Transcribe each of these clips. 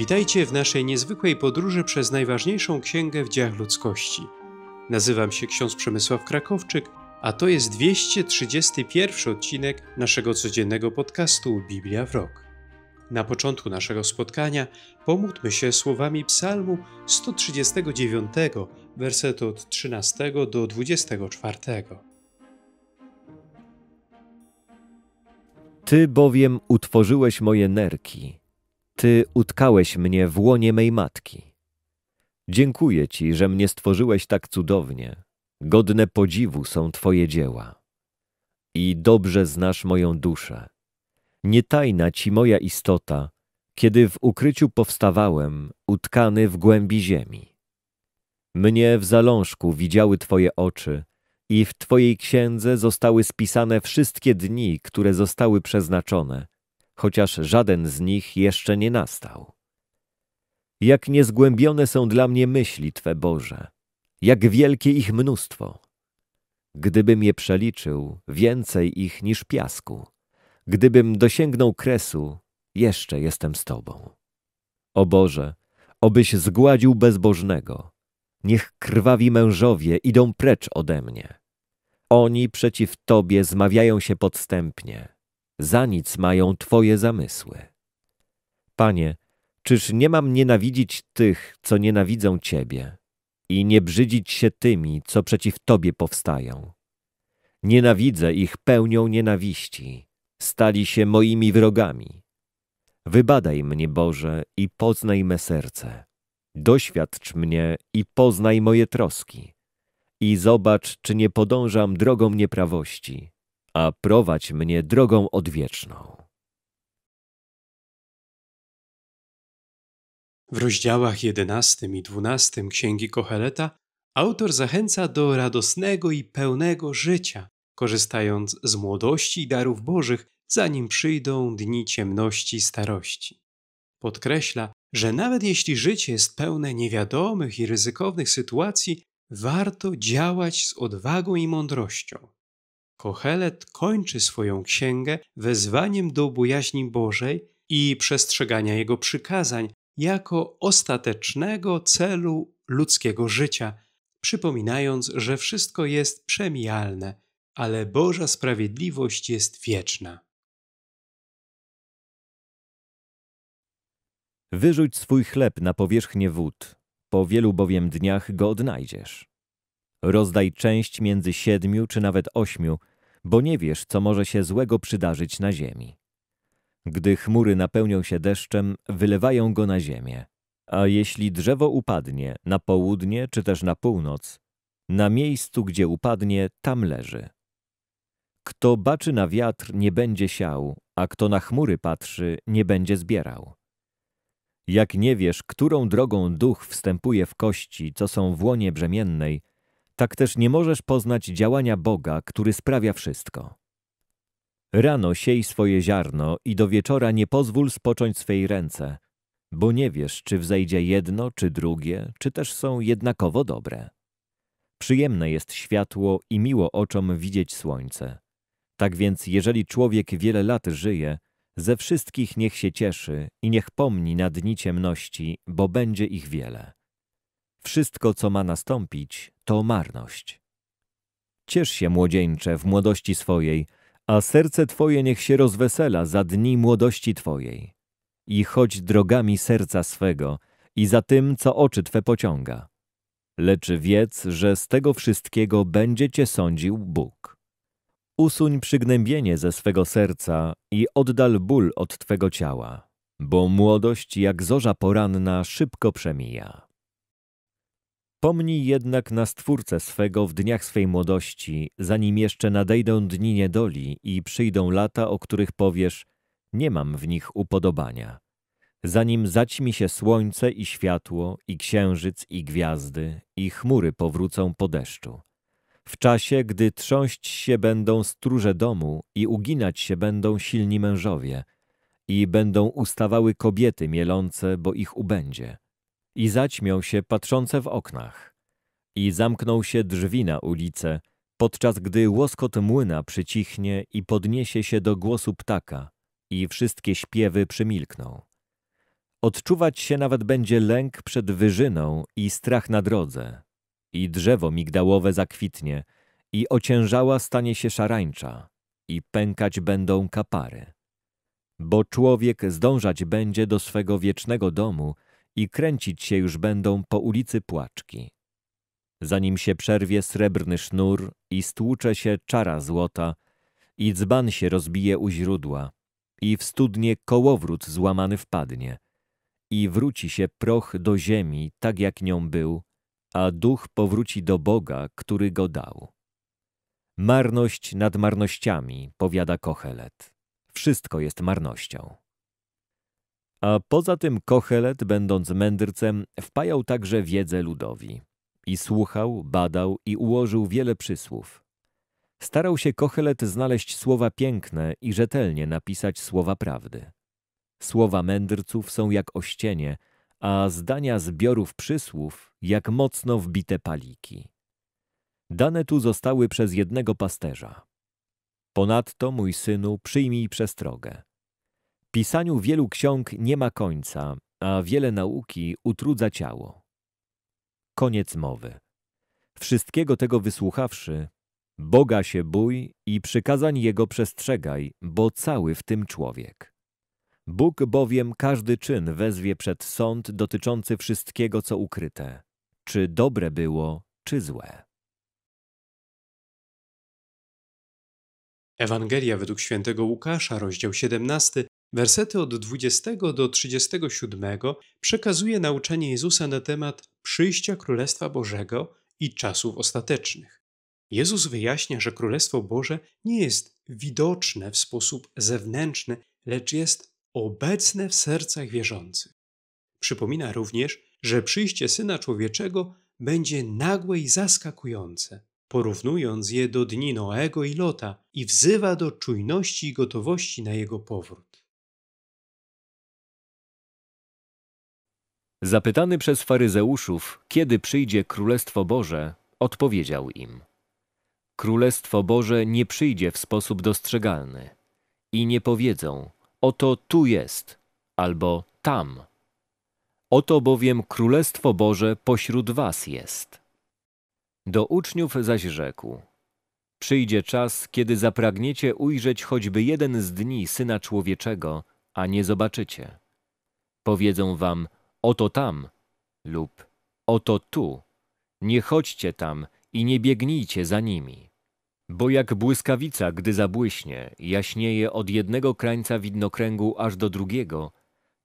Witajcie w naszej niezwykłej podróży przez najważniejszą księgę w dziejach ludzkości. Nazywam się ksiądz Przemysław Krakowczyk, a to jest 231 odcinek naszego codziennego podcastu Biblia w Rok. Na początku naszego spotkania pomódlmy się słowami Psalmu 139, werset od 13 do 24. Ty bowiem utworzyłeś moje nerki ty utkałeś mnie w łonie mej matki. Dziękuję Ci, że mnie stworzyłeś tak cudownie. Godne podziwu są Twoje dzieła. I dobrze znasz moją duszę. Nie tajna Ci moja istota, kiedy w ukryciu powstawałem, utkany w głębi ziemi. Mnie w zalążku widziały Twoje oczy i w Twojej księdze zostały spisane wszystkie dni, które zostały przeznaczone, chociaż żaden z nich jeszcze nie nastał. Jak niezgłębione są dla mnie myśli Twe Boże, jak wielkie ich mnóstwo. Gdybym je przeliczył, więcej ich niż piasku. Gdybym dosięgnął kresu, jeszcze jestem z Tobą. O Boże, obyś zgładził bezbożnego. Niech krwawi mężowie idą precz ode mnie. Oni przeciw Tobie zmawiają się podstępnie za nic mają Twoje zamysły. Panie, czyż nie mam nienawidzić tych, co nienawidzą Ciebie, i nie brzydzić się tymi, co przeciw Tobie powstają? Nienawidzę ich pełnią nienawiści, stali się moimi wrogami. Wybadaj mnie, Boże, i poznaj me serce. Doświadcz mnie i poznaj moje troski. I zobacz, czy nie podążam drogą nieprawości, a prowadź mnie drogą odwieczną. W rozdziałach 11 i 12 Księgi Koheleta autor zachęca do radosnego i pełnego życia, korzystając z młodości i darów Bożych, zanim przyjdą dni ciemności i starości. Podkreśla, że nawet jeśli życie jest pełne niewiadomych i ryzykownych sytuacji, warto działać z odwagą i mądrością. Kohelet kończy swoją księgę wezwaniem do bojaźni Bożej i przestrzegania Jego przykazań jako ostatecznego celu ludzkiego życia, przypominając, że wszystko jest przemijalne, ale Boża sprawiedliwość jest wieczna. Wyrzuć swój chleb na powierzchnię wód, po wielu bowiem dniach go odnajdziesz. Rozdaj część między siedmiu czy nawet ośmiu, bo nie wiesz, co może się złego przydarzyć na ziemi. Gdy chmury napełnią się deszczem, wylewają go na ziemię. A jeśli drzewo upadnie na południe czy też na północ, na miejscu, gdzie upadnie, tam leży. Kto baczy na wiatr, nie będzie siał, a kto na chmury patrzy, nie będzie zbierał. Jak nie wiesz, którą drogą duch wstępuje w kości, co są w łonie brzemiennej, tak też nie możesz poznać działania Boga, który sprawia wszystko. Rano siej swoje ziarno i do wieczora nie pozwól spocząć swej ręce, bo nie wiesz, czy wzejdzie jedno, czy drugie, czy też są jednakowo dobre. Przyjemne jest światło i miło oczom widzieć słońce. Tak więc, jeżeli człowiek wiele lat żyje, ze wszystkich niech się cieszy i niech pomni na dni ciemności, bo będzie ich wiele. Wszystko, co ma nastąpić, to marność. Ciesz się, młodzieńcze, w młodości swojej, a serce Twoje niech się rozwesela za dni młodości Twojej. I chodź drogami serca swego i za tym, co oczy Twe pociąga. Lecz wiedz, że z tego wszystkiego będzie Cię sądził Bóg. Usuń przygnębienie ze swego serca i oddal ból od Twego ciała, bo młodość jak zorza poranna szybko przemija. Pomnij jednak na Stwórcę swego w dniach swej młodości, zanim jeszcze nadejdą dni niedoli i przyjdą lata, o których powiesz, nie mam w nich upodobania. Zanim zaćmi się słońce i światło, i księżyc, i gwiazdy, i chmury powrócą po deszczu. W czasie, gdy trząść się będą stróże domu i uginać się będą silni mężowie, i będą ustawały kobiety mielące, bo ich ubędzie – i zaćmiał się patrzące w oknach. I zamknął się drzwi na ulicę, podczas gdy łoskot młyna przycichnie i podniesie się do głosu ptaka i wszystkie śpiewy przymilkną. Odczuwać się nawet będzie lęk przed wyżyną i strach na drodze. I drzewo migdałowe zakwitnie, i ociężała stanie się szarańcza, i pękać będą kapary. Bo człowiek zdążać będzie do swego wiecznego domu, i kręcić się już będą po ulicy Płaczki. Zanim się przerwie srebrny sznur i stłucze się czara złota i dzban się rozbije u źródła i w studnie kołowrót złamany wpadnie i wróci się proch do ziemi tak jak nią był, a duch powróci do Boga, który go dał. Marność nad marnościami, powiada Kochelet. Wszystko jest marnością. A poza tym Kochelet, będąc mędrcem, wpajał także wiedzę ludowi. I słuchał, badał i ułożył wiele przysłów. Starał się Kochelet znaleźć słowa piękne i rzetelnie napisać słowa prawdy. Słowa mędrców są jak ościenie, a zdania zbiorów przysłów jak mocno wbite paliki. Dane tu zostały przez jednego pasterza. Ponadto, mój synu, przyjmij przestrogę. Pisaniu wielu ksiąg nie ma końca, a wiele nauki utrudza ciało. Koniec mowy. Wszystkiego tego wysłuchawszy, Boga się bój i przykazań Jego przestrzegaj, bo cały w tym człowiek. Bóg bowiem każdy czyn wezwie przed sąd dotyczący wszystkiego, co ukryte, czy dobre było, czy złe. Ewangelia według świętego Łukasza, rozdział 17, Wersety od 20 do 37 przekazuje nauczanie Jezusa na temat przyjścia Królestwa Bożego i czasów ostatecznych. Jezus wyjaśnia, że Królestwo Boże nie jest widoczne w sposób zewnętrzny, lecz jest obecne w sercach wierzących. Przypomina również, że przyjście Syna Człowieczego będzie nagłe i zaskakujące, porównując je do dni Noego i Lota i wzywa do czujności i gotowości na jego powrót. Zapytany przez faryzeuszów, kiedy przyjdzie Królestwo Boże, odpowiedział im: Królestwo Boże nie przyjdzie w sposób dostrzegalny i nie powiedzą: Oto tu jest, albo tam. Oto bowiem Królestwo Boże pośród was jest. Do uczniów zaś rzekł: Przyjdzie czas, kiedy zapragniecie ujrzeć choćby jeden z dni Syna Człowieczego, a nie zobaczycie. Powiedzą wam: oto tam lub oto tu, nie chodźcie tam i nie biegnijcie za nimi. Bo jak błyskawica, gdy zabłyśnie, jaśnieje od jednego krańca widnokręgu aż do drugiego,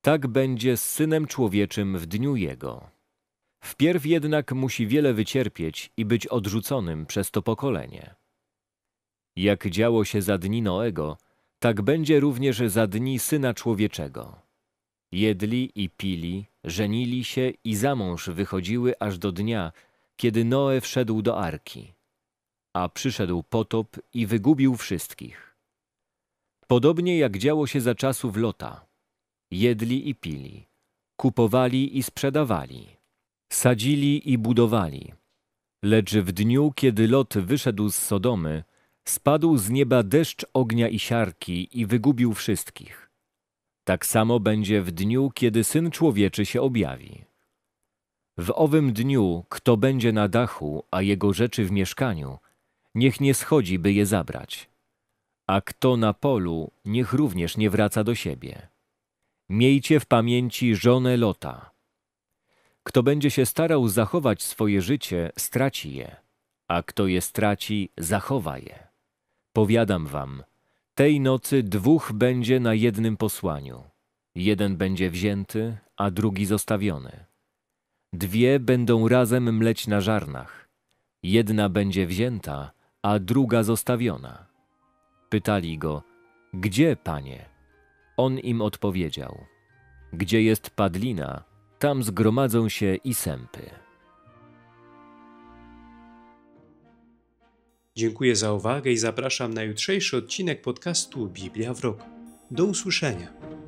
tak będzie z Synem Człowieczym w dniu Jego. Wpierw jednak musi wiele wycierpieć i być odrzuconym przez to pokolenie. Jak działo się za dni Noego, tak będzie również za dni Syna Człowieczego. Jedli i pili, żenili się i za mąż wychodziły aż do dnia, kiedy Noe wszedł do arki. A przyszedł potop i wygubił wszystkich. Podobnie jak działo się za czasów Lota. Jedli i pili, kupowali i sprzedawali, sadzili i budowali. Lecz w dniu, kiedy Lot wyszedł z Sodomy, spadł z nieba deszcz ognia i siarki i wygubił wszystkich. Tak samo będzie w dniu, kiedy Syn Człowieczy się objawi. W owym dniu, kto będzie na dachu, a jego rzeczy w mieszkaniu, niech nie schodzi, by je zabrać. A kto na polu, niech również nie wraca do siebie. Miejcie w pamięci żonę Lota. Kto będzie się starał zachować swoje życie, straci je, a kto je straci, zachowa je. Powiadam wam, tej nocy dwóch będzie na jednym posłaniu. Jeden będzie wzięty, a drugi zostawiony. Dwie będą razem mleć na żarnach. Jedna będzie wzięta, a druga zostawiona. Pytali go, gdzie, panie? On im odpowiedział, gdzie jest padlina, tam zgromadzą się i sępy. Dziękuję za uwagę i zapraszam na jutrzejszy odcinek podcastu Biblia w Roku. Do usłyszenia.